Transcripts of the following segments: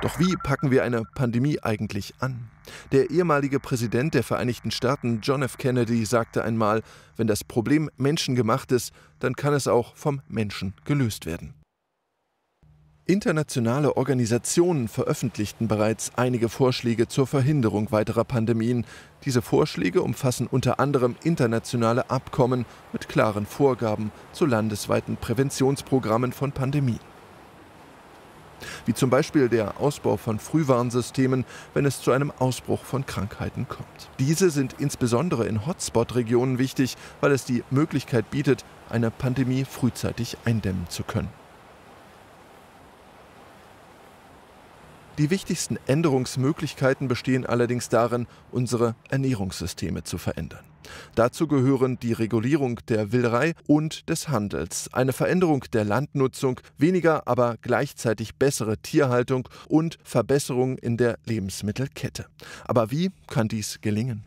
Doch wie packen wir eine Pandemie eigentlich an? Der ehemalige Präsident der Vereinigten Staaten, John F. Kennedy, sagte einmal, wenn das Problem menschengemacht ist, dann kann es auch vom Menschen gelöst werden. Internationale Organisationen veröffentlichten bereits einige Vorschläge zur Verhinderung weiterer Pandemien. Diese Vorschläge umfassen unter anderem internationale Abkommen mit klaren Vorgaben zu landesweiten Präventionsprogrammen von Pandemien wie zum Beispiel der Ausbau von Frühwarnsystemen, wenn es zu einem Ausbruch von Krankheiten kommt. Diese sind insbesondere in Hotspot-Regionen wichtig, weil es die Möglichkeit bietet, eine Pandemie frühzeitig eindämmen zu können. Die wichtigsten Änderungsmöglichkeiten bestehen allerdings darin, unsere Ernährungssysteme zu verändern. Dazu gehören die Regulierung der Wilderei und des Handels, eine Veränderung der Landnutzung, weniger aber gleichzeitig bessere Tierhaltung und Verbesserungen in der Lebensmittelkette. Aber wie kann dies gelingen?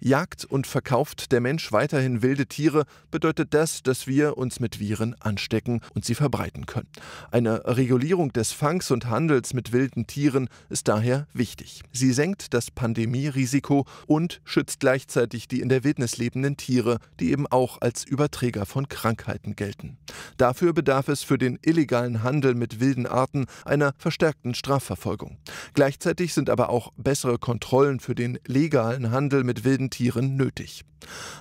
jagt und verkauft der Mensch weiterhin wilde Tiere, bedeutet das, dass wir uns mit Viren anstecken und sie verbreiten können. Eine Regulierung des Fangs und Handels mit wilden Tieren ist daher wichtig. Sie senkt das Pandemierisiko und schützt gleichzeitig die in der Wildnis lebenden Tiere, die eben auch als Überträger von Krankheiten gelten. Dafür bedarf es für den illegalen Handel mit wilden Arten einer verstärkten Strafverfolgung. Gleichzeitig sind aber auch bessere Kontrollen für den legalen Handel mit wilden wilden Tieren nötig.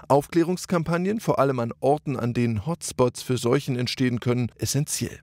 Aufklärungskampagnen, vor allem an Orten, an denen Hotspots für Seuchen entstehen können, essentiell.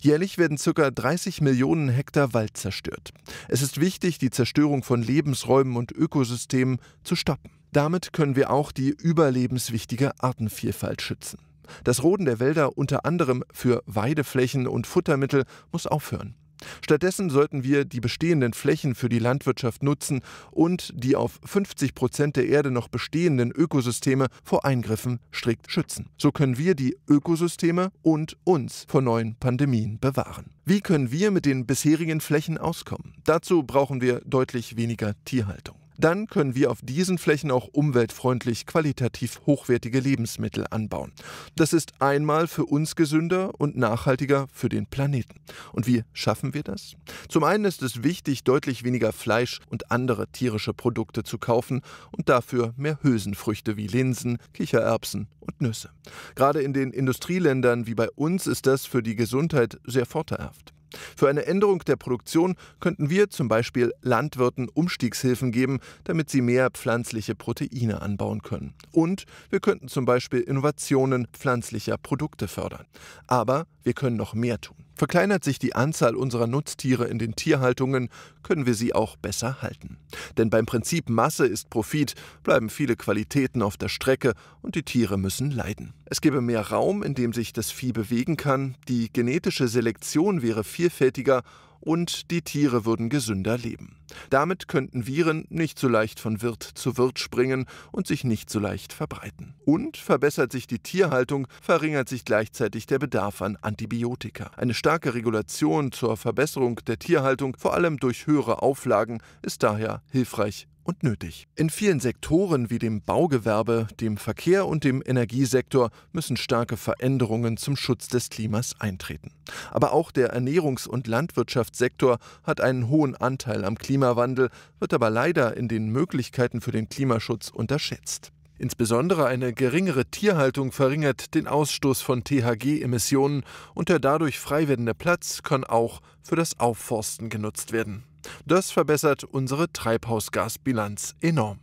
Jährlich werden ca. 30 Millionen Hektar Wald zerstört. Es ist wichtig, die Zerstörung von Lebensräumen und Ökosystemen zu stoppen. Damit können wir auch die überlebenswichtige Artenvielfalt schützen. Das Roden der Wälder unter anderem für Weideflächen und Futtermittel muss aufhören. Stattdessen sollten wir die bestehenden Flächen für die Landwirtschaft nutzen und die auf 50 Prozent der Erde noch bestehenden Ökosysteme vor Eingriffen strikt schützen. So können wir die Ökosysteme und uns vor neuen Pandemien bewahren. Wie können wir mit den bisherigen Flächen auskommen? Dazu brauchen wir deutlich weniger Tierhaltung dann können wir auf diesen Flächen auch umweltfreundlich qualitativ hochwertige Lebensmittel anbauen. Das ist einmal für uns gesünder und nachhaltiger für den Planeten. Und wie schaffen wir das? Zum einen ist es wichtig, deutlich weniger Fleisch und andere tierische Produkte zu kaufen und dafür mehr Hülsenfrüchte wie Linsen, Kichererbsen und Nüsse. Gerade in den Industrieländern wie bei uns ist das für die Gesundheit sehr vorteilhaft. Für eine Änderung der Produktion könnten wir zum Beispiel Landwirten Umstiegshilfen geben, damit sie mehr pflanzliche Proteine anbauen können. Und wir könnten zum Beispiel Innovationen pflanzlicher Produkte fördern. Aber wir können noch mehr tun. Verkleinert sich die Anzahl unserer Nutztiere in den Tierhaltungen, können wir sie auch besser halten. Denn beim Prinzip Masse ist Profit bleiben viele Qualitäten auf der Strecke und die Tiere müssen leiden. Es gäbe mehr Raum, in dem sich das Vieh bewegen kann, die genetische Selektion wäre vielfältiger und die Tiere würden gesünder leben. Damit könnten Viren nicht so leicht von Wirt zu Wirt springen und sich nicht so leicht verbreiten. Und verbessert sich die Tierhaltung, verringert sich gleichzeitig der Bedarf an Antibiotika. Eine starke Regulation zur Verbesserung der Tierhaltung, vor allem durch höhere Auflagen, ist daher hilfreich und nötig. In vielen Sektoren wie dem Baugewerbe, dem Verkehr und dem Energiesektor müssen starke Veränderungen zum Schutz des Klimas eintreten. Aber auch der Ernährungs- und Landwirtschaftssektor hat einen hohen Anteil am Klimawandel, wird aber leider in den Möglichkeiten für den Klimaschutz unterschätzt. Insbesondere eine geringere Tierhaltung verringert den Ausstoß von THG-Emissionen und der dadurch frei werdende Platz kann auch für das Aufforsten genutzt werden. Das verbessert unsere Treibhausgasbilanz enorm.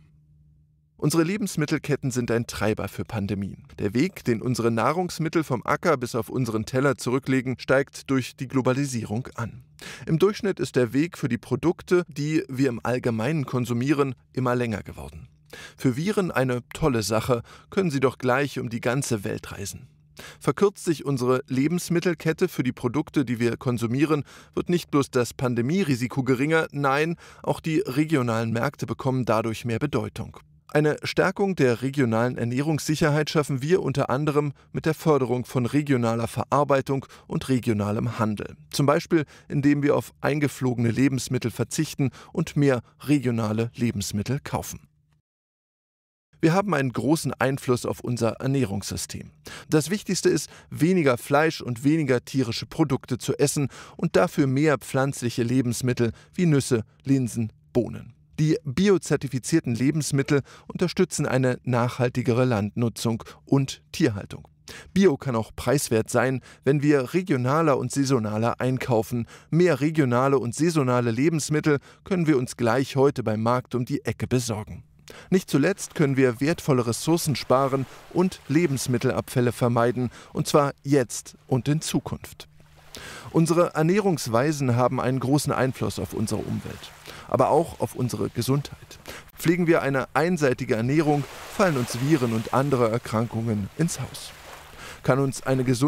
Unsere Lebensmittelketten sind ein Treiber für Pandemien. Der Weg, den unsere Nahrungsmittel vom Acker bis auf unseren Teller zurücklegen, steigt durch die Globalisierung an. Im Durchschnitt ist der Weg für die Produkte, die wir im Allgemeinen konsumieren, immer länger geworden. Für Viren eine tolle Sache, können sie doch gleich um die ganze Welt reisen. Verkürzt sich unsere Lebensmittelkette für die Produkte, die wir konsumieren, wird nicht bloß das Pandemierisiko geringer, nein, auch die regionalen Märkte bekommen dadurch mehr Bedeutung. Eine Stärkung der regionalen Ernährungssicherheit schaffen wir unter anderem mit der Förderung von regionaler Verarbeitung und regionalem Handel. Zum Beispiel, indem wir auf eingeflogene Lebensmittel verzichten und mehr regionale Lebensmittel kaufen. Wir haben einen großen Einfluss auf unser Ernährungssystem. Das Wichtigste ist, weniger Fleisch und weniger tierische Produkte zu essen und dafür mehr pflanzliche Lebensmittel wie Nüsse, Linsen, Bohnen. Die biozertifizierten Lebensmittel unterstützen eine nachhaltigere Landnutzung und Tierhaltung. Bio kann auch preiswert sein, wenn wir regionaler und saisonaler einkaufen. Mehr regionale und saisonale Lebensmittel können wir uns gleich heute beim Markt um die Ecke besorgen. Nicht zuletzt können wir wertvolle Ressourcen sparen und Lebensmittelabfälle vermeiden, und zwar jetzt und in Zukunft. Unsere Ernährungsweisen haben einen großen Einfluss auf unsere Umwelt, aber auch auf unsere Gesundheit. Pflegen wir eine einseitige Ernährung, fallen uns Viren und andere Erkrankungen ins Haus. Kann uns eine gesunde